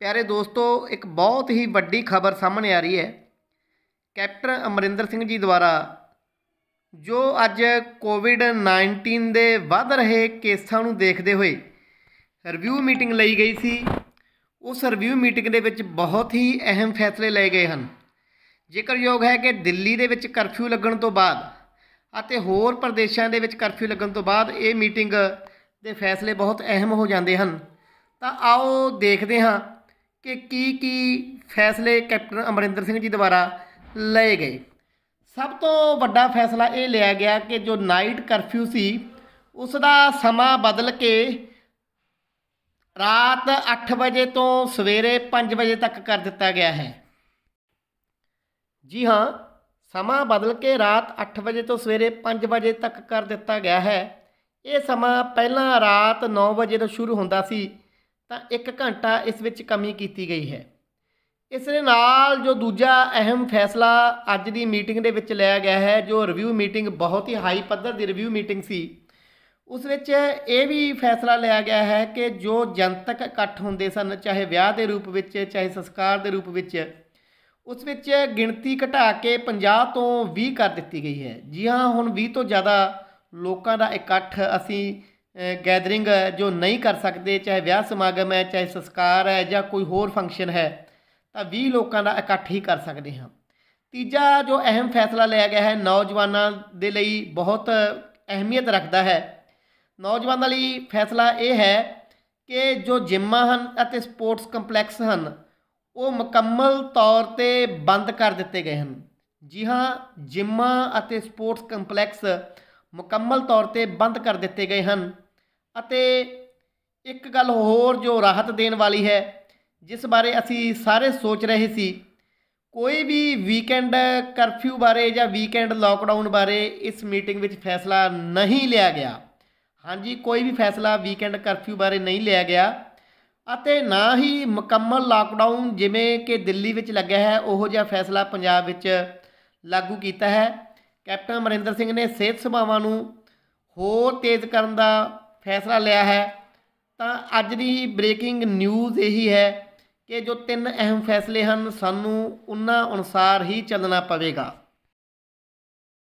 ਪਿਆਰੇ ਦੋਸਤੋ ਇੱਕ ਬਹੁਤ ਹੀ ਵੱਡੀ ਖਬਰ ਸਾਹਮਣੇ ਆ ਰਹੀ ਹੈ ਕੈਪਟਨ ਅਮਰਿੰਦਰ ਸਿੰਘ ਜੀ ਦੁਆਰਾ ਜੋ ਅੱਜ ਕੋਵਿਡ-19 ਦੇ ਵੱਧ ਰਹੇ ਕੇਸਾਂ ਨੂੰ ਦੇਖਦੇ ਹੋਏ ਰਿਵਿਊ ਮੀਟਿੰਗ ਲਈ ਗਈ ਸੀ ਉਸ ਰਿਵਿਊ ਮੀਟਿੰਗ ਦੇ ਵਿੱਚ ਬਹੁਤ ਹੀ ਅਹਿਮ ਫੈਸਲੇ ਲਏ ਗਏ ਹਨ ਜ਼ਿਕਰਯੋਗ ਹੈ ਕਿ ਦਿੱਲੀ ਦੇ ਵਿੱਚ ਕਰਫਿਊ ਲੱਗਣ ਤੋਂ ਬਾਅਦ ਅਤੇ ਹੋਰ ਪ੍ਰਦੇਸ਼ਾਂ ਦੇ ਵਿੱਚ ਕਰਫਿਊ ਲੱਗਣ ਤੋਂ ਬਾਅਦ ਇਹ ਮੀਟਿੰਗ ਦੇ ਫੈਸਲੇ ਬਹੁਤ ਅਹਿਮ ਹੋ ਜਾਂਦੇ ਹਨ ਤਾਂ ਆਓ ਦੇਖਦੇ ਹਾਂ ਕਿ ਕੀ ਕੀ ਫੈਸਲੇ ਕੈਪਟਨ ਅਮਰਿੰਦਰ ਸਿੰਘ ਜੀ ਦੁਆਰਾ ਲਏ ਗਏ ਸਭ ਤੋਂ ਵੱਡਾ ਫੈਸਲਾ ਇਹ ਲਿਆ ਗਿਆ ਕਿ ਜੋ ਨਾਈਟ ਕਰਫਿਊ ਸੀ ਉਸ ਦਾ ਸਮਾਂ ਬਦਲ ਕੇ ਰਾਤ 8 ਵਜੇ ਤੋਂ ਸਵੇਰੇ 5 ਵਜੇ ਤੱਕ ਕਰ ਦਿੱਤਾ ਗਿਆ ਹੈ ਜੀ ਹਾਂ ਸਮਾਂ ਬਦਲ ਕੇ ਰਾਤ 8 ਵਜੇ ਤੋਂ ਸਵੇਰੇ 5 ਵਜੇ ਤੱਕ ਕਰ ਦਿੱਤਾ ਗਿਆ ਹੈ ਇਹ ਸਮਾਂ ਪਹਿਲਾਂ ਰਾਤ 9 ਵਜੇ ਤੋਂ ਸ਼ੁਰੂ ਹੁੰਦਾ ਸੀ ਤਾਂ 1 ਘੰਟਾ ਇਸ ਵਿੱਚ ਕਮੀ ਕੀਤੀ ਗਈ ਹੈ ਇਸ ਦੇ ਨਾਲ ਜੋ ਦੂਜਾ ਅਹਿਮ ਫੈਸਲਾ ਅੱਜ ਦੀ ਮੀਟਿੰਗ ਦੇ ਵਿੱਚ ਲਿਆ ਗਿਆ ਹੈ ਜੋ ਰਿਵਿਊ ਮੀਟਿੰਗ ਬਹੁਤ ਹੀ ਹਾਈ ਪੱਧਰ ਦੀ ਰਿਵਿਊ ਮੀਟਿੰਗ ਸੀ ਉਸ ਵਿੱਚ ਇਹ ਵੀ ਫੈਸਲਾ ਲਿਆ ਗਿਆ ਹੈ ਕਿ ਜੋ ਜਨਤਕ ਇਕੱਠ ਹੁੰਦੇ ਸਨ ਚਾਹੇ ਵਿਆਹ ਦੇ ਰੂਪ ਵਿੱਚ ਚਾਹੇ ਸੰਸਕਾਰ ਦੇ ਰੂਪ ਵਿੱਚ ਉਸ ਵਿੱਚ ਗਿਣਤੀ ਘਟਾ ਕੇ 50 ਤੋਂ 20 ਕਰ ਦਿੱਤੀ ਗਈ ਹੈ ਜੀ ਹਾਂ ਹੁਣ 20 ਤੋਂ ਜ਼ਿਆਦਾ ਲੋਕਾਂ ਦਾ ਇਕੱਠ ਅਸੀਂ ਗੈਦਰਿੰਗ ਜੋ ਨਹੀਂ ਕਰ ਸਕਦੇ ਚਾਹੇ ਵਿਆਹ ਸਮਾਗਮ ਹੈ ਚਾਹੇ ਸੰਸਕਾਰ ਹੈ ਜਾਂ ਕੋਈ ਹੋਰ ਫੰਕਸ਼ਨ ਹੈ ਤਾਂ 20 ਲੋਕਾਂ ਦਾ ਇਕੱਠ ਹੀ ਕਰ ਸਕਦੇ ਹਾਂ ਤੀਜਾ ਜੋ ਅਹਿਮ ਫੈਸਲਾ ਲਿਆ ਗਿਆ ਹੈ ਨੌਜਵਾਨਾਂ ਦੇ ਲਈ ਬਹੁਤ ਅਹਿਮੀਅਤ ਰੱਖਦਾ ਹੈ ਨੌਜਵਾਨਾਂ ਲਈ ਫੈਸਲਾ ਇਹ ਹੈ ਕਿ ਜੋ ਜਿੰਮਾਂ ਹਨ ਅਤੇ ਸਪੋਰਟਸ ਕੰਪਲੈਕਸ ਹਨ ਉਹ ਮੁਕੰਮਲ ਤੌਰ ਤੇ ਬੰਦ ਕਰ ਦਿੱਤੇ ਗਏ ਹਨ ਜੀ ਹਾਂ ਜਿੰਮਾਂ ਅਤੇ ਸਪੋਰਟਸ ਕੰਪਲੈਕਸ ਮੁਕੰਮਲ ਤੌਰ ਤੇ ਬੰਦ ਕਰ ਦਿੱਤੇ ਗਏ ਹਨ ਅਤੇ ਇੱਕ ਗੱਲ ਹੋਰ ਜੋ ਰਾਹਤ ਦੇਣ ਵਾਲੀ ਹੈ ਜਿਸ ਬਾਰੇ ਅਸੀਂ ਸਾਰੇ ਸੋਚ ਰਹੇ ਸੀ ਕੋਈ ਵੀ ਵੀਕਐਂਡ ਕਰਫਿਊ ਬਾਰੇ ਜਾਂ ਵੀਕਐਂਡ ਲਾਕਡਾਊਨ ਬਾਰੇ ਇਸ ਮੀਟਿੰਗ ਵਿੱਚ ਫੈਸਲਾ ਨਹੀਂ ਲਿਆ ਗਿਆ ਹਾਂਜੀ ਕੋਈ ਵੀ ਫੈਸਲਾ ਵੀਕਐਂਡ ਕਰਫਿਊ ਬਾਰੇ ਨਹੀਂ ਲਿਆ ਗਿਆ ਅਤੇ ਨਾ ਹੀ ਮੁਕੰਮਲ ਲਾਕਡਾਊਨ ਜਿਵੇਂ ਕਿ ਦਿੱਲੀ ਵਿੱਚ ਲੱਗਿਆ ਹੈ ਉਹੋ ਜਿਹਾ ਫੈਸਲਾ ਪੰਜਾਬ ਵਿੱਚ ਲਾਗੂ ਕੀਤਾ ਹੈ ਕੈਪਟਨ ਅਮਰਿੰਦਰ ਸਿੰਘ ਨੇ ਸਿਹਤ ਸੁਭਾਵਾਂ ਨੂੰ ਹੋਰ ਤੇਜ਼ ਕਰਨ ਦਾ ਫੈਸਲਾ ਲਿਆ ਹੈ ਤਾਂ ਅੱਜ ਦੀ ਬ੍ਰੇਕਿੰਗ ਨਿਊਜ਼ ਇਹੀ ਹੈ ਕਿ ਜੋ ਤਿੰਨ ਅਹਿਮ ਫੈਸਲੇ ਹਨ ਸਾਨੂੰ ਉਹਨਾਂ ਅਨੁਸਾਰ ਹੀ ਚੱਲਣਾ ਪਵੇਗਾ